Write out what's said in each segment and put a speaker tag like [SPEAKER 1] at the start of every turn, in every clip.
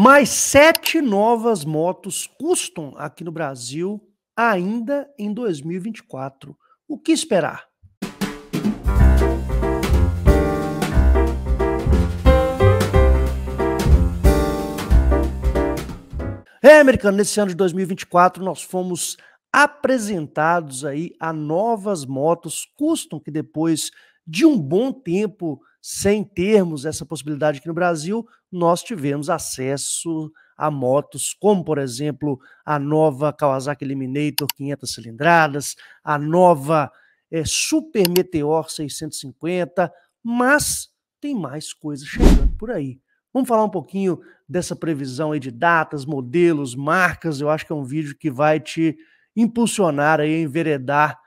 [SPEAKER 1] mais sete novas motos custom aqui no Brasil ainda em 2024. O que esperar? É, americano, nesse ano de 2024 nós fomos apresentados aí a novas motos custom que depois de um bom tempo sem termos essa possibilidade aqui no Brasil, nós tivemos acesso a motos como, por exemplo, a nova Kawasaki Eliminator 500 cilindradas, a nova é, Super Meteor 650, mas tem mais coisas chegando por aí. Vamos falar um pouquinho dessa previsão aí de datas, modelos, marcas. Eu acho que é um vídeo que vai te impulsionar aí a enveredar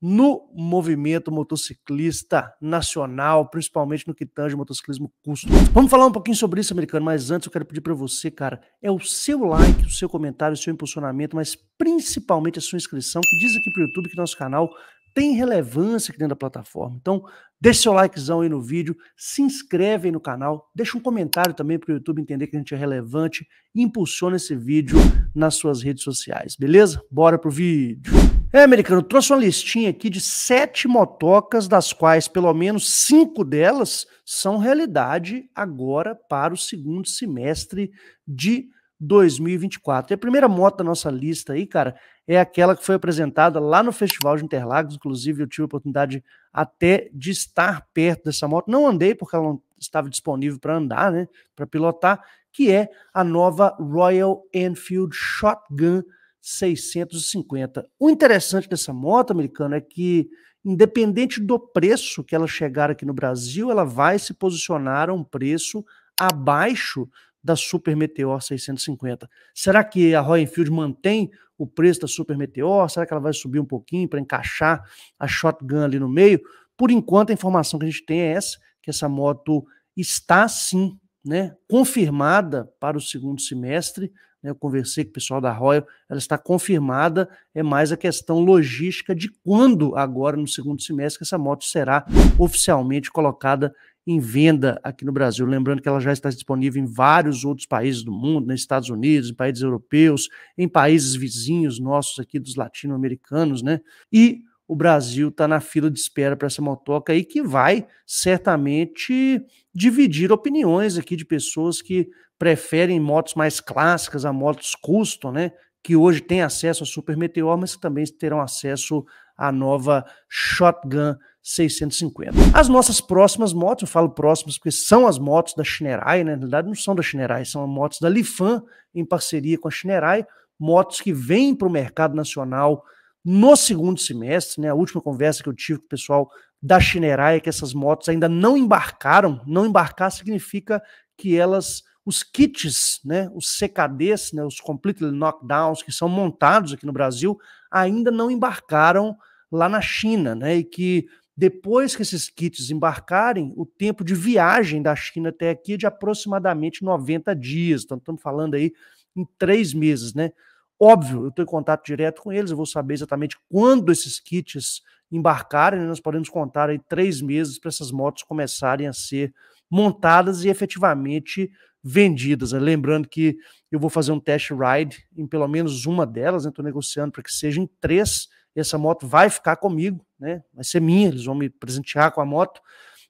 [SPEAKER 1] no movimento motociclista nacional, principalmente no que tange motociclismo custo. Vamos falar um pouquinho sobre isso, americano, mas antes eu quero pedir para você, cara, é o seu like, o seu comentário, o seu impulsionamento, mas principalmente a sua inscrição, que diz aqui para o YouTube que é nosso canal tem relevância aqui dentro da plataforma. Então, deixa seu likezão aí no vídeo, se inscreve aí no canal, deixa um comentário também para o YouTube entender que a gente é relevante e impulsiona esse vídeo nas suas redes sociais, beleza? Bora pro vídeo. É, americano, trouxe uma listinha aqui de sete motocas, das quais pelo menos cinco delas são realidade agora para o segundo semestre de 2024. E a primeira moto da nossa lista aí, cara, é aquela que foi apresentada lá no Festival de Interlagos. Inclusive, eu tive a oportunidade até de estar perto dessa moto. Não andei porque ela não estava disponível para andar, né? Para pilotar, que é a nova Royal Enfield Shotgun 650. O interessante dessa moto americana é que, independente do preço que ela chegar aqui no Brasil, ela vai se posicionar a um preço abaixo da Super Meteor 650. Será que a Royal Enfield mantém o preço da Super Meteor? Será que ela vai subir um pouquinho para encaixar a Shotgun ali no meio? Por enquanto, a informação que a gente tem é essa, que essa moto está sim né, confirmada para o segundo semestre. Né, eu conversei com o pessoal da Royal, ela está confirmada. É mais a questão logística de quando, agora no segundo semestre, que essa moto será oficialmente colocada em venda aqui no Brasil. Lembrando que ela já está disponível em vários outros países do mundo, nos né, Estados Unidos, em países europeus, em países vizinhos nossos aqui dos latino-americanos, né? E o Brasil está na fila de espera para essa motoca aí que vai certamente dividir opiniões aqui de pessoas que preferem motos mais clássicas a motos custom, né? Que hoje tem acesso a Super Meteor, mas que também terão acesso à nova Shotgun 650. As nossas próximas motos, eu falo próximas porque são as motos da Shinerai, né? na verdade não são da Shinerai, são as motos da Lifan em parceria com a Shinerai, motos que vêm para o mercado nacional no segundo semestre, né? A última conversa que eu tive com o pessoal da Shinerai é que essas motos ainda não embarcaram. Não embarcar significa que elas, os kits, né? Os CKDs, né? Os completely knockdowns que são montados aqui no Brasil ainda não embarcaram lá na China, né? E que depois que esses kits embarcarem, o tempo de viagem da China até aqui é de aproximadamente 90 dias. Então, estamos falando aí em três meses, né? Óbvio, eu estou em contato direto com eles, eu vou saber exatamente quando esses kits embarcarem. Né? Nós podemos contar aí três meses para essas motos começarem a ser montadas e efetivamente vendidas. Né? Lembrando que eu vou fazer um test ride em pelo menos uma delas, estou né? negociando para que seja em três essa moto vai ficar comigo, né? Vai ser minha, eles vão me presentear com a moto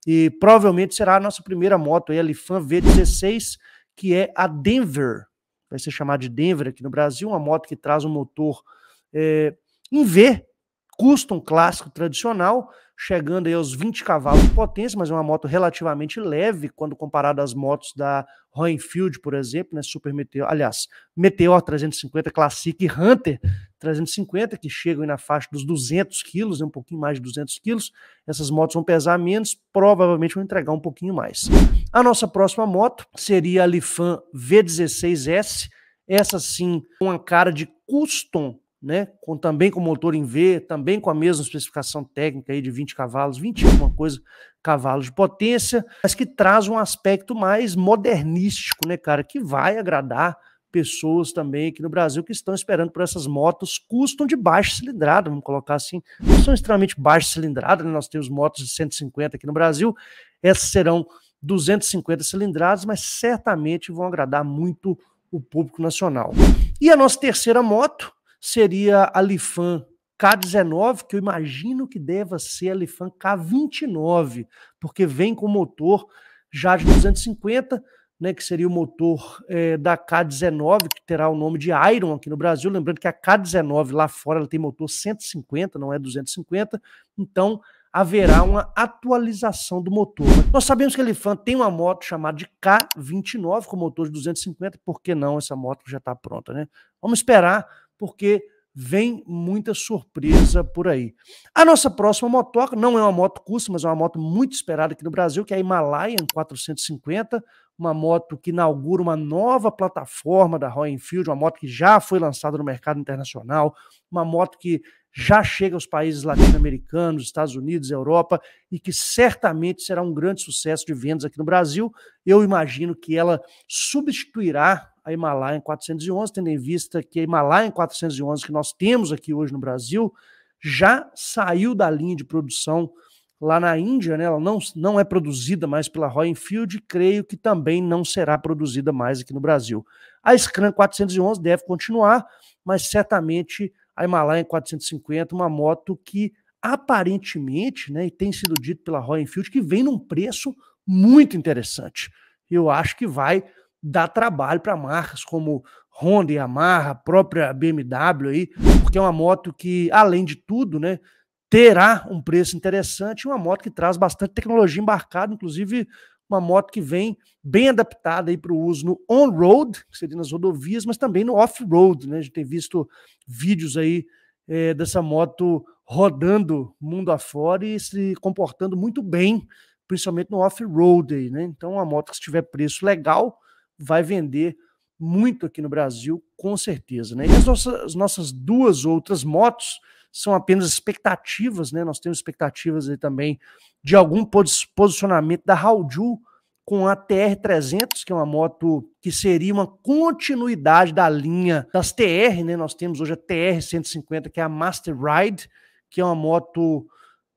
[SPEAKER 1] e provavelmente será a nossa primeira moto, aí, a Lifan V16, que é a Denver, vai ser chamada de Denver aqui no Brasil, uma moto que traz um motor é, em V, custom clássico tradicional, chegando aí aos 20 cavalos de potência, mas é uma moto relativamente leve quando comparado às motos da Roenfield, por exemplo, né, Super Meteor, aliás, Meteor 350 Classic e Hunter 350, que chegam na faixa dos 200 quilos, né, um pouquinho mais de 200 quilos, essas motos vão pesar menos, provavelmente vão entregar um pouquinho mais. A nossa próxima moto seria a Lifan V16S, essa sim, com a cara de custom né? Com, também com motor em V, também com a mesma especificação técnica aí de 20 cavalos, 20 alguma coisa, cavalos de potência, mas que traz um aspecto mais modernístico, né, cara, que vai agradar pessoas também aqui no Brasil que estão esperando por essas motos custam de baixa cilindrada, vamos colocar assim, são extremamente baixa cilindrada, né? nós temos motos de 150 aqui no Brasil, essas serão 250 cilindradas, mas certamente vão agradar muito o público nacional. E a nossa terceira moto, seria a Lifan K19, que eu imagino que deva ser a Lifan K29, porque vem com motor já de 250, né, que seria o motor é, da K19, que terá o nome de Iron aqui no Brasil. Lembrando que a K19 lá fora ela tem motor 150, não é 250, então haverá uma atualização do motor. Nós sabemos que a Lifan tem uma moto chamada de K29 com motor de 250, por que não essa moto já está pronta, né? Vamos esperar porque vem muita surpresa por aí. A nossa próxima motoca não é uma moto custo, mas é uma moto muito esperada aqui no Brasil, que é a Himalayan 450, uma moto que inaugura uma nova plataforma da Royal Enfield, uma moto que já foi lançada no mercado internacional, uma moto que já chega aos países latino-americanos, Estados Unidos, Europa, e que certamente será um grande sucesso de vendas aqui no Brasil. Eu imagino que ela substituirá a Himalaia 411, tendo em vista que a Himalaia 411 que nós temos aqui hoje no Brasil já saiu da linha de produção lá na Índia, né? Ela não, não é produzida mais pela Royal Enfield, creio que também não será produzida mais aqui no Brasil. A Scram 411 deve continuar, mas certamente a Himalaia 450, uma moto que aparentemente, né, e tem sido dito pela Royal Enfield, que vem num preço muito interessante. Eu acho que vai dá trabalho para marcas como Honda e Yamaha, a própria BMW aí, porque é uma moto que, além de tudo, né, terá um preço interessante, uma moto que traz bastante tecnologia embarcada, inclusive uma moto que vem bem adaptada para o uso no on-road, que seria nas rodovias, mas também no off-road. Né? A gente tem visto vídeos aí é, dessa moto rodando mundo afora e se comportando muito bem, principalmente no off-road. Né? Então, uma moto que se tiver preço legal, vai vender muito aqui no Brasil, com certeza. Né? E as nossas, as nossas duas outras motos são apenas expectativas, né? Nós temos expectativas aí também de algum posicionamento da Hauju com a TR300, que é uma moto que seria uma continuidade da linha das TR, né? Nós temos hoje a TR150, que é a Master Ride, que é uma moto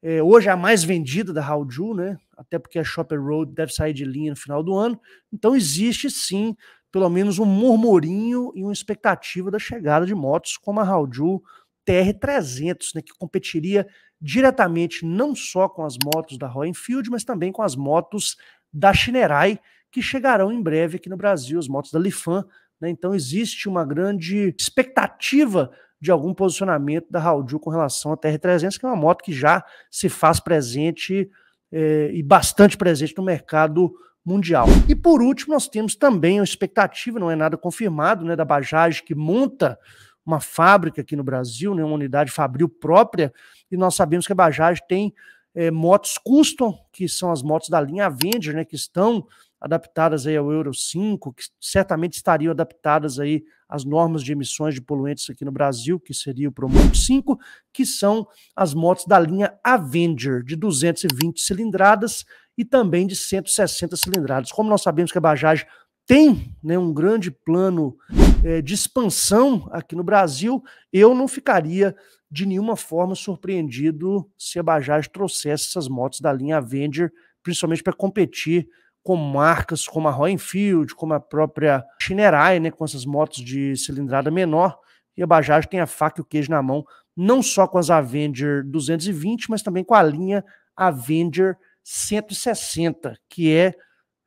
[SPEAKER 1] é, hoje é a mais vendida da Haoju, né? Até porque a Shopper Road deve sair de linha no final do ano. Então existe sim, pelo menos um murmurinho e uma expectativa da chegada de motos como a Haoju TR300, né, que competiria diretamente não só com as motos da Royal Enfield, mas também com as motos da Shinerai, que chegarão em breve aqui no Brasil, as motos da Lifan. Né? Então existe uma grande expectativa de algum posicionamento da Raudil com relação à TR300, que é uma moto que já se faz presente é, e bastante presente no mercado mundial. E por último, nós temos também a expectativa, não é nada confirmado, né, da Bajaj que monta uma fábrica aqui no Brasil, né, uma unidade fabril própria, e nós sabemos que a Bajaj tem é, motos custom, que são as motos da linha Avenger, né, que estão adaptadas aí ao Euro 5, que certamente estariam adaptadas aí às normas de emissões de poluentes aqui no Brasil, que seria o Promote 5, que são as motos da linha Avenger, de 220 cilindradas e também de 160 cilindradas. Como nós sabemos que a Bajaj tem né, um grande plano é, de expansão aqui no Brasil, eu não ficaria de nenhuma forma surpreendido se a Bajaj trouxesse essas motos da linha Avenger, principalmente para competir com marcas como a Royal Enfield, como a própria Shinerai, né, com essas motos de cilindrada menor. E a Bajaj tem a faca e o queijo na mão, não só com as Avenger 220, mas também com a linha Avenger 160, que é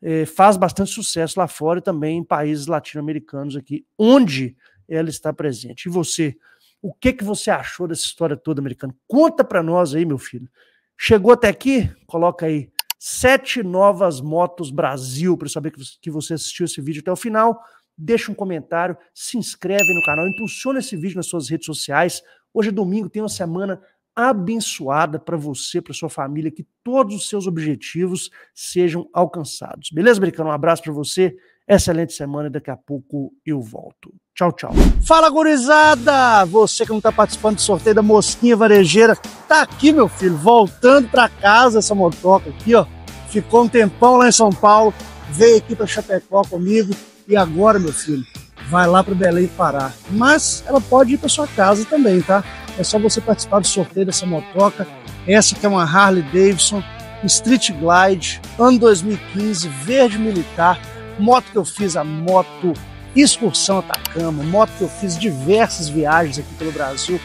[SPEAKER 1] é, faz bastante sucesso lá fora e também em países latino-americanos aqui, onde ela está presente. E você, o que que você achou dessa história toda americana? Conta para nós aí, meu filho. Chegou até aqui? Coloca aí sete novas motos Brasil para saber que você assistiu esse vídeo até o final. Deixa um comentário, se inscreve no canal, impulsiona esse vídeo nas suas redes sociais. Hoje é domingo, tem uma semana abençoada para você, para sua família, que todos os seus objetivos sejam alcançados. Beleza, Bricano? Um abraço para você. Excelente semana e daqui a pouco eu volto. Tchau, tchau. Fala, gurizada! Você que não está participando do sorteio da Mosquinha Varejeira, tá aqui, meu filho, voltando para casa essa motoca aqui, ó. Ficou um tempão lá em São Paulo, veio aqui para Chapecó comigo e agora, meu filho, vai lá para Belém parar. Mas ela pode ir para sua casa também, tá? É só você participar do sorteio dessa motoca. Essa que é uma Harley Davidson Street Glide, ano 2015, verde militar. Moto que eu fiz, a moto excursão Atacama, moto que eu fiz diversas viagens aqui pelo Brasil.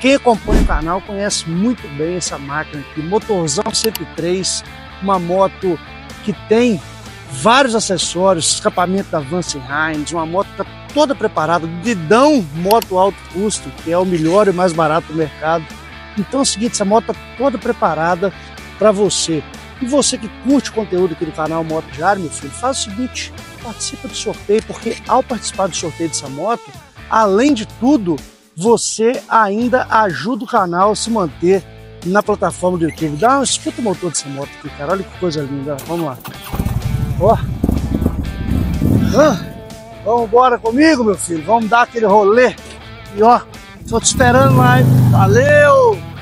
[SPEAKER 1] Quem acompanha o canal conhece muito bem essa máquina aqui, motorzão 103, uma moto que tem vários acessórios, escapamento da Vance Hines, uma moto tá toda preparada, dedão moto alto custo, que é o melhor e mais barato do mercado. Então é o seguinte, essa moto tá toda preparada para você. E você que curte o conteúdo aqui do canal Moto Diário, meu filho, faz o seguinte, participa do sorteio, porque ao participar do sorteio dessa moto, além de tudo, você ainda ajuda o canal a se manter na plataforma do YouTube. Dá uma escuta o motor dessa moto aqui, cara. Olha que coisa linda. Vamos lá. Ó. Vamos embora comigo, meu filho. Vamos dar aquele rolê. E ó, tô te esperando lá, hein? Valeu!